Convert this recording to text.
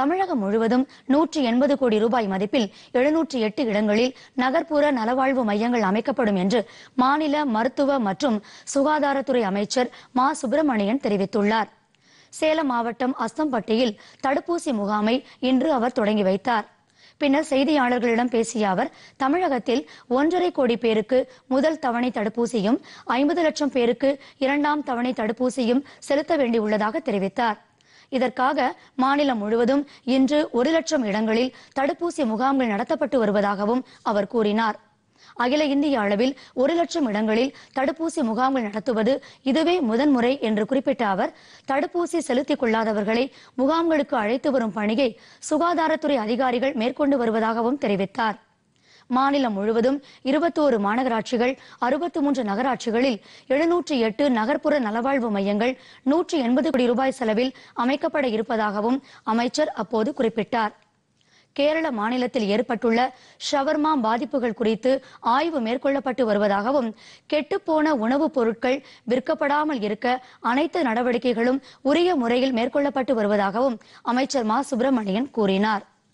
தமிழகம் முழுவதும் நூற்றி எண்பது கோடி ரூபாய் மதிப்பில் எழுநூற்றி எட்டு இடங்களில் நகர்ப்புற நலவாழ்வு மையங்கள் அமைக்கப்படும் என்று மாநில மருத்துவ மற்றும் சுகாதாரத்துறை அமைச்சர் மா சுப்பிரமணியன் தெரிவித்துள்ளார் சேலம் மாவட்டம் அஸ்தம்பட்டியில் தடுப்பூசி முகாமை இன்று அவர் தொடங்கி வைத்தார் பின்னர் செய்தியாளர்களிடம் பேசிய அவர் தமிழகத்தில் ஒன்றரை கோடி பேருக்கு முதல் தவணை தடுப்பூசியும் ஐம்பது லட்சம் பேருக்கு இரண்டாம் தவணை தடுப்பூசியும் செலுத்த வேண்டியுள்ளதாக தெரிவித்தார் இதற்காக மாநிலம் முழுவதும் இன்று ஒரு லட்சம் இடங்களில் தடுப்பூசி முகாம்கள் நடத்தப்பட்டு வருவதாகவும் அவர் கூறினார் அகில இந்திய அளவில் ஒரு லட்சம் இடங்களில் தடுப்பூசி முகாம்கள் நடத்துவது இதுவே முதன்முறை என்று குறிப்பிட்ட அவர் தடுப்பூசி செலுத்திக் கொள்ளாதவர்களை முகாம்களுக்கு அழைத்து வரும் பணியை சுகாதாரத்துறை அதிகாரிகள் மேற்கொண்டு வருவதாகவும் தெரிவித்தார் மாநிலம் முழுவதும் இருபத்தோரு மாநகராட்சிகள் அறுபத்தி மூன்று நகராட்சிகளில் எழுநூற்றி எட்டு நகர்ப்புற நலவாழ்வு மையங்கள் நூற்றி எண்பது கோடி ரூபாய் செலவில் அமைக்கப்பட இருப்பதாகவும் அமைச்சர் அப்போது குறிப்பிட்டார் கேரள மாநிலத்தில் ஏற்பட்டுள்ள ஷவர்மா பாதிப்புகள் குறித்து ஆய்வு மேற்கொள்ளப்பட்டு வருவதாகவும் கெட்டுப்போன உணவுப் பொருட்கள் விற்கப்படாமல் இருக்க அனைத்து நடவடிக்கைகளும் உரிய முறையில் மேற்கொள்ளப்பட்டு வருவதாகவும் அமைச்சர் மா சுப்பிரமணியன் கூறினாா்